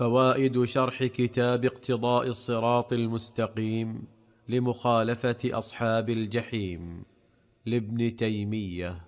فوائد شرح كتاب اقتضاء الصراط المستقيم لمخالفه اصحاب الجحيم لابن تيميه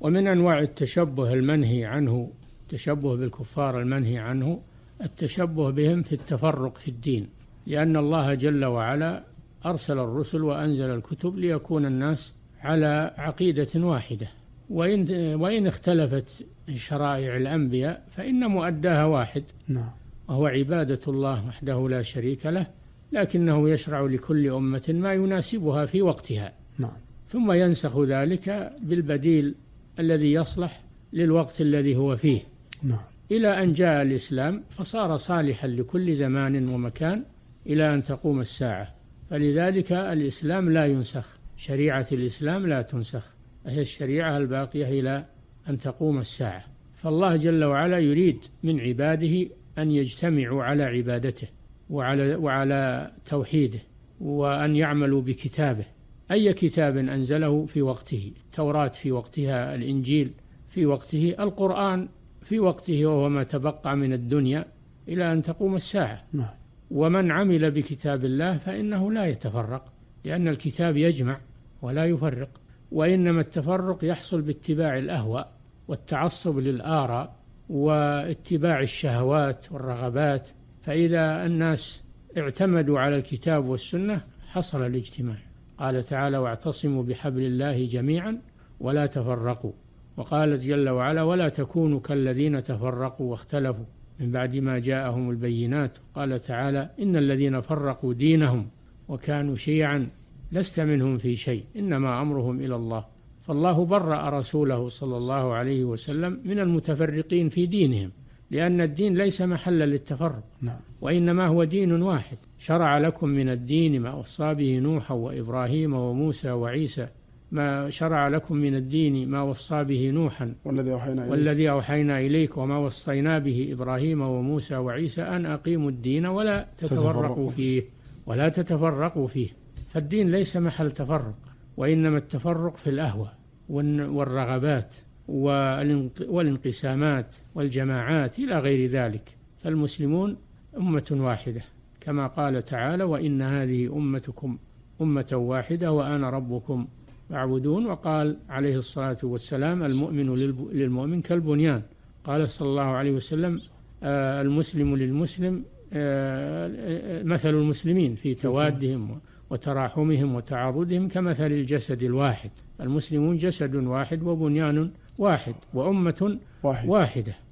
ومن انواع التشبه المنهي عنه التشبه بالكفار المنهي عنه التشبه بهم في التفرق في الدين لان الله جل وعلا ارسل الرسل وانزل الكتب ليكون الناس على عقيده واحده وإن, وإن اختلفت شرائع الأنبياء فإن مؤداها واحد نعم وهو عبادة الله وحده لا شريك له لكنه يشرع لكل أمة ما يناسبها في وقتها نعم ثم ينسخ ذلك بالبديل الذي يصلح للوقت الذي هو فيه نعم إلى أن جاء الإسلام فصار صالحا لكل زمان ومكان إلى أن تقوم الساعة فلذلك الإسلام لا ينسخ شريعة الإسلام لا تنسخ هي الشريعة الباقية إلى أن تقوم الساعة فالله جل وعلا يريد من عباده أن يجتمعوا على عبادته وعلى وعلى توحيده وأن يعملوا بكتابه أي كتاب أنزله في وقته التوراة في وقتها الإنجيل في وقته القرآن في وقته وهو ما تبقى من الدنيا إلى أن تقوم الساعة نعم. ومن عمل بكتاب الله فإنه لا يتفرق لأن الكتاب يجمع ولا يفرق وإنما التفرق يحصل باتباع الأهوى والتعصب للآراء واتباع الشهوات والرغبات فإذا الناس اعتمدوا على الكتاب والسنة حصل الاجتماع قال تعالى واعتصموا بحبل الله جميعا ولا تفرقوا وقال جل وعلا ولا تكونوا كالذين تفرقوا واختلفوا من بعد ما جاءهم البينات قال تعالى إن الذين فرقوا دينهم وكانوا شيعا لست منهم في شيء انما امرهم الى الله فالله برأ رسوله صلى الله عليه وسلم من المتفرقين في دينهم لأن الدين ليس محلا للتفرق نعم. وإنما هو دين واحد شرع لكم من الدين ما وصى به نوحا وإبراهيم وموسى وعيسى ما شرع لكم من الدين ما وصى به نوحا والذي أوحينا, إليك والذي أوحينا إليك وما وصينا به إبراهيم وموسى وعيسى أن أقيموا الدين ولا تتفرقوا فيه ولا تتفرقوا فيه فالدين ليس محل تفرق وإنما التفرق في الأهوى والرغبات والانقسامات والجماعات إلى غير ذلك فالمسلمون أمة واحدة كما قال تعالى وإن هذه أمتكم أمة واحدة وأنا ربكم فاعبدون وقال عليه الصلاة والسلام المؤمن للمؤمن كالبنيان قال صلى الله عليه وسلم آه، المسلم للمسلم آه، آه، مثل المسلمين في توادهم وتراحمهم وتعاضدهم كمثل الجسد الواحد المسلمون جسد واحد وبنيان واحد وأمة واحد. واحدة